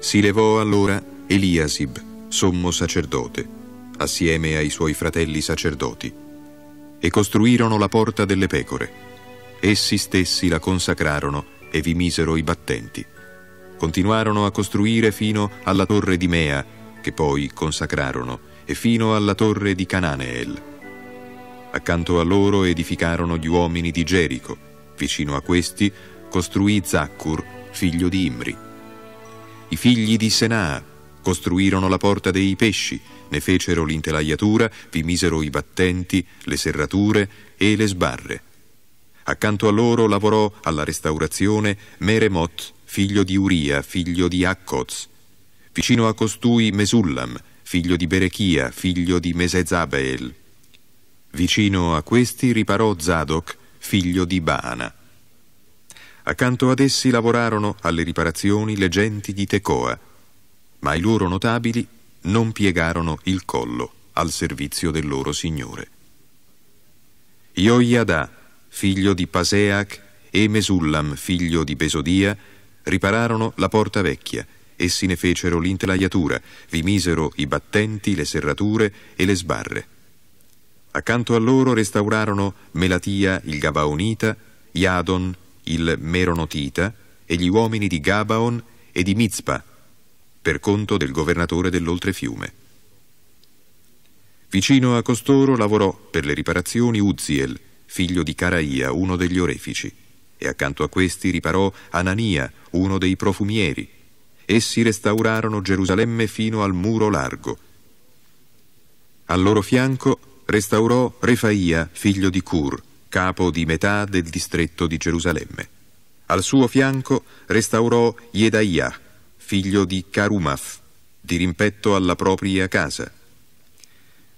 Si levò allora Eliasib, sommo sacerdote, assieme ai suoi fratelli sacerdoti, e costruirono la porta delle pecore. Essi stessi la consacrarono e vi misero i battenti. Continuarono a costruire fino alla torre di Mea, che poi consacrarono, e fino alla torre di Cananeel. Accanto a loro edificarono gli uomini di Gerico. Vicino a questi costruì Zaccur, figlio di Imri. I figli di Senaa costruirono la porta dei pesci, ne fecero l'intelaiatura, vi misero i battenti, le serrature e le sbarre. Accanto a loro lavorò alla restaurazione Meremot, figlio di Uria, figlio di Akkoz. Vicino a costui Mesullam, figlio di Berechia, figlio di Mesezabeel. Vicino a questi riparò Zadok, figlio di Baana. Accanto ad essi lavorarono alle riparazioni le genti di Tecoa, ma i loro notabili non piegarono il collo al servizio del loro signore. Ioiada, figlio di Paseac, e Mesullam, figlio di Besodia, ripararono la porta vecchia, essi ne fecero l'intelaiatura, vi misero i battenti, le serrature e le sbarre. Accanto a loro restaurarono Melatia il Gabaonita, Iadon, il Meronotita, e gli uomini di Gabaon e di Mizpa, per conto del governatore dell'oltrefiume. Vicino a costoro lavorò per le riparazioni Uziel, figlio di Caraia, uno degli orefici, e accanto a questi riparò Anania, uno dei profumieri. Essi restaurarono Gerusalemme fino al muro largo. Al loro fianco restaurò Refaia, figlio di Cur, capo di metà del distretto di Gerusalemme. Al suo fianco restaurò Yedaia, figlio di Karumaf, di rimpetto alla propria casa.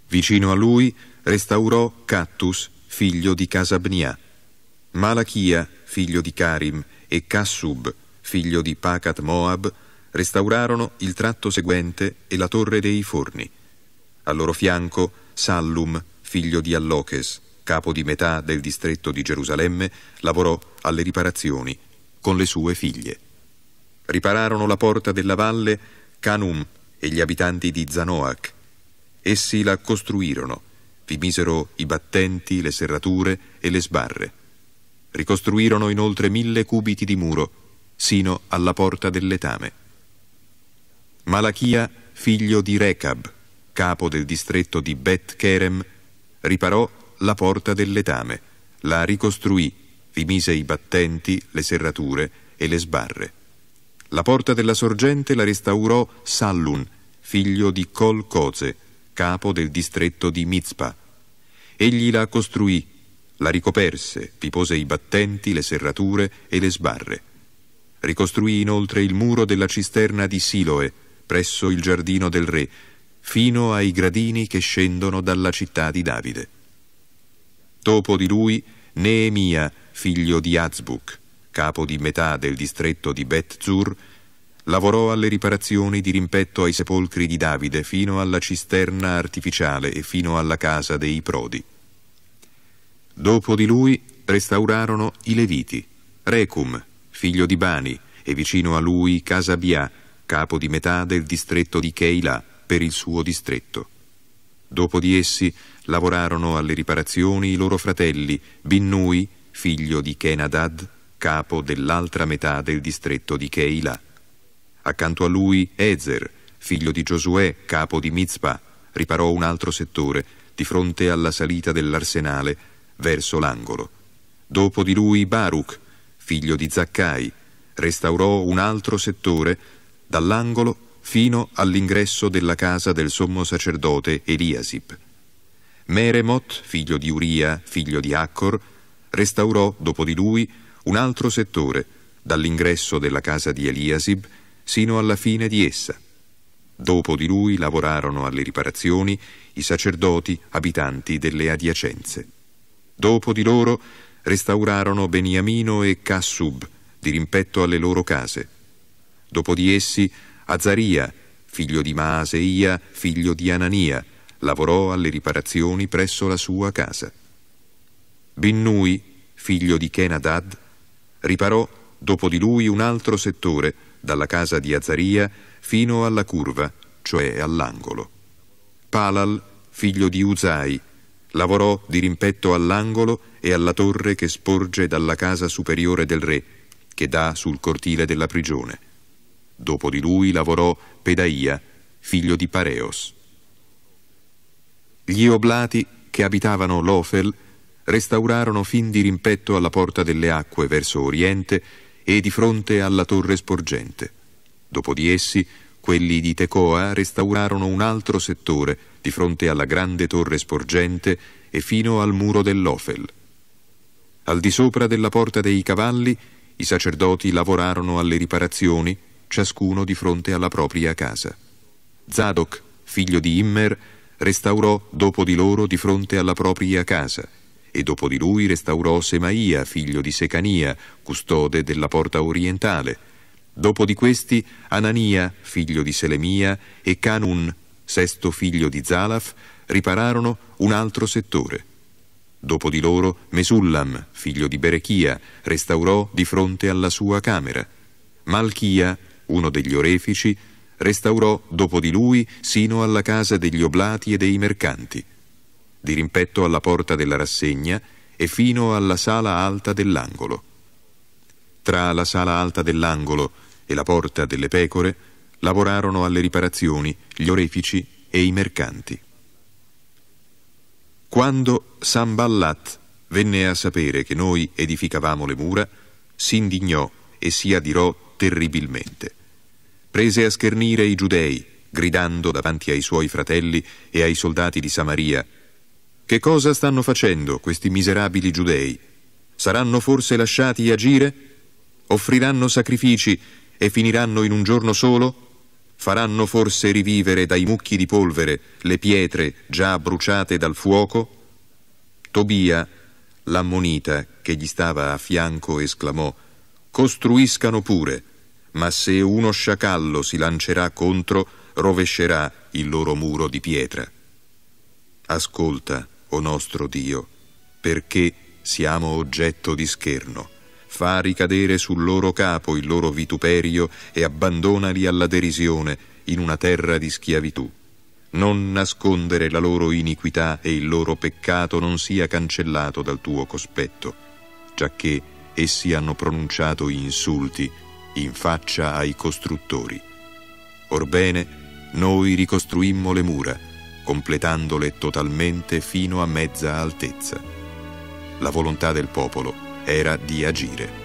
Vicino a lui restaurò Cattus, figlio di Casabnia, Malachia, figlio di Karim, e Cassub, figlio di Pacat Moab, restaurarono il tratto seguente e la torre dei forni. Al loro fianco Sallum, figlio di Alloches, capo di metà del distretto di Gerusalemme, lavorò alle riparazioni con le sue figlie. Ripararono la porta della valle Canum e gli abitanti di Zanoac. Essi la costruirono, vi misero i battenti, le serrature e le sbarre. Ricostruirono inoltre mille cubiti di muro, sino alla porta dell'etame. Malachia, figlio di Rechab, capo del distretto di Bet Kerem, riparò la porta del letame, la ricostruì, vi mise i battenti, le serrature e le sbarre. La porta della sorgente la restaurò Sallun, figlio di Col Cose, capo del distretto di Mizpa. Egli la costruì, la ricoperse, vi pose i battenti, le serrature e le sbarre. Ricostruì inoltre il muro della cisterna di Siloe, presso il giardino del re, fino ai gradini che scendono dalla città di Davide. Dopo di lui Neemia, figlio di Azbuk, capo di metà del distretto di Bet Zur, lavorò alle riparazioni di rimpetto ai sepolcri di Davide fino alla cisterna artificiale e fino alla casa dei prodi. Dopo di lui restaurarono i Leviti, Recum, figlio di Bani, e vicino a lui Casabià, capo di metà del distretto di Keilah, per il suo distretto. Dopo di essi lavorarono alle riparazioni i loro fratelli, Binnui, figlio di Kenadad, capo dell'altra metà del distretto di Keila. Accanto a lui Ezer, figlio di Giosuè, capo di Mizpa, riparò un altro settore, di fronte alla salita dell'arsenale, verso l'angolo. Dopo di lui Baruch, figlio di Zaccai, restaurò un altro settore, dall'angolo fino all'ingresso della casa del sommo sacerdote Eliasip. Meremot, figlio di Uria, figlio di Accor, restaurò dopo di lui un altro settore, dall'ingresso della casa di Eliasib sino alla fine di essa. Dopo di lui lavorarono alle riparazioni i sacerdoti abitanti delle adiacenze. Dopo di loro restaurarono Beniamino e Cassub, dirimpetto alle loro case. Dopo di essi Azaria, figlio di Maaseia, figlio di Anania, lavorò alle riparazioni presso la sua casa. Binnui, figlio di Kenadad, riparò dopo di lui un altro settore, dalla casa di Azaria fino alla curva, cioè all'angolo. Palal, figlio di Uzai, lavorò di rimpetto all'angolo e alla torre che sporge dalla casa superiore del re, che dà sul cortile della prigione. Dopo di lui lavorò Pedaia, figlio di Pareos. Gli Oblati, che abitavano l'Ofel, restaurarono fin di rimpetto alla porta delle acque verso oriente e di fronte alla torre sporgente. Dopo di essi, quelli di Tecoa restaurarono un altro settore di fronte alla grande torre sporgente e fino al muro dell'Ofel. Al di sopra della porta dei cavalli, i sacerdoti lavorarono alle riparazioni ciascuno di fronte alla propria casa. Zadok, figlio di Immer, restaurò dopo di loro di fronte alla propria casa, e dopo di lui restaurò Semaia, figlio di Secania, custode della porta orientale. Dopo di questi Anania, figlio di Selemia, e Canun, sesto figlio di Zalaf, ripararono un altro settore. Dopo di loro Mesullam, figlio di Berechia, restaurò di fronte alla sua camera. Malchia, uno degli orefici, restaurò dopo di lui sino alla casa degli oblati e dei mercanti, dirimpetto alla porta della rassegna e fino alla sala alta dell'angolo. Tra la sala alta dell'angolo e la porta delle pecore lavorarono alle riparazioni gli orefici e i mercanti. Quando Samballat venne a sapere che noi edificavamo le mura, si indignò e si adirò terribilmente. Prese a schernire i giudei, gridando davanti ai suoi fratelli e ai soldati di Samaria, «Che cosa stanno facendo questi miserabili giudei? Saranno forse lasciati agire? Offriranno sacrifici e finiranno in un giorno solo? Faranno forse rivivere dai mucchi di polvere le pietre già bruciate dal fuoco?» Tobia, l'ammonita, che gli stava a fianco, esclamò costruiscano pure, ma se uno sciacallo si lancerà contro, rovescerà il loro muro di pietra. Ascolta, o oh nostro Dio, perché siamo oggetto di scherno. Fa ricadere sul loro capo il loro vituperio e abbandonali alla derisione in una terra di schiavitù. Non nascondere la loro iniquità e il loro peccato non sia cancellato dal tuo cospetto, giacché essi hanno pronunciato insulti in faccia ai costruttori. Orbene, noi ricostruimmo le mura, completandole totalmente fino a mezza altezza. La volontà del popolo era di agire.